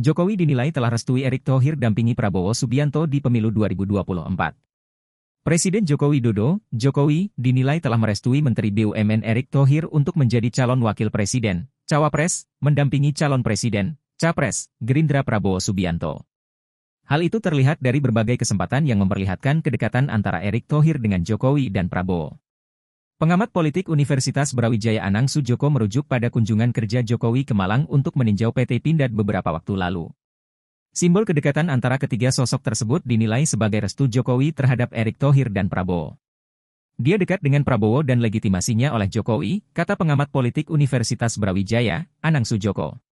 Jokowi dinilai telah restui Erick Thohir dampingi Prabowo Subianto di pemilu 2024. Presiden Jokowi Dodo, Jokowi, dinilai telah merestui Menteri BUMN Erick Thohir untuk menjadi calon wakil presiden, cawapres, mendampingi calon presiden, capres, Gerindra Prabowo Subianto. Hal itu terlihat dari berbagai kesempatan yang memperlihatkan kedekatan antara Erick Thohir dengan Jokowi dan Prabowo. Pengamat politik Universitas Brawijaya Anang Sujoko merujuk pada kunjungan kerja Jokowi ke Malang untuk meninjau PT Pindad beberapa waktu lalu. Simbol kedekatan antara ketiga sosok tersebut dinilai sebagai restu Jokowi terhadap Erick Thohir dan Prabowo. Dia dekat dengan Prabowo dan legitimasinya oleh Jokowi, kata pengamat politik Universitas Brawijaya, Anang Sujoko.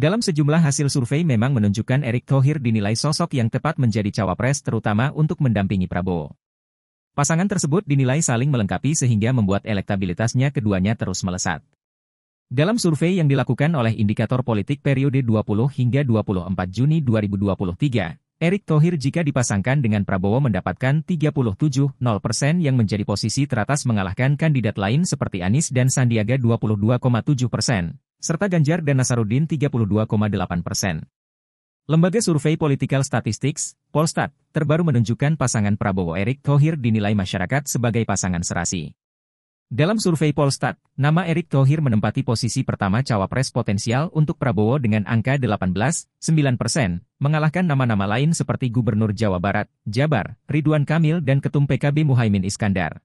Dalam sejumlah hasil survei memang menunjukkan Erick Thohir dinilai sosok yang tepat menjadi cawapres terutama untuk mendampingi Prabowo. Pasangan tersebut dinilai saling melengkapi sehingga membuat elektabilitasnya keduanya terus melesat. Dalam survei yang dilakukan oleh indikator politik periode 20 hingga 24 Juni 2023, Erick Thohir jika dipasangkan dengan Prabowo mendapatkan 37,0 persen yang menjadi posisi teratas mengalahkan kandidat lain seperti Anies dan Sandiaga 22,7 persen, serta Ganjar dan Nasaruddin 32,8 persen. Lembaga Survei Political Statistics, Polstat, terbaru menunjukkan pasangan Prabowo Erick Thohir dinilai masyarakat sebagai pasangan serasi. Dalam survei Polstat, nama Erick Thohir menempati posisi pertama cawapres potensial untuk Prabowo dengan angka 18,9 persen, mengalahkan nama-nama lain seperti Gubernur Jawa Barat, Jabar, Ridwan Kamil dan Ketum PKB Muhaimin Iskandar.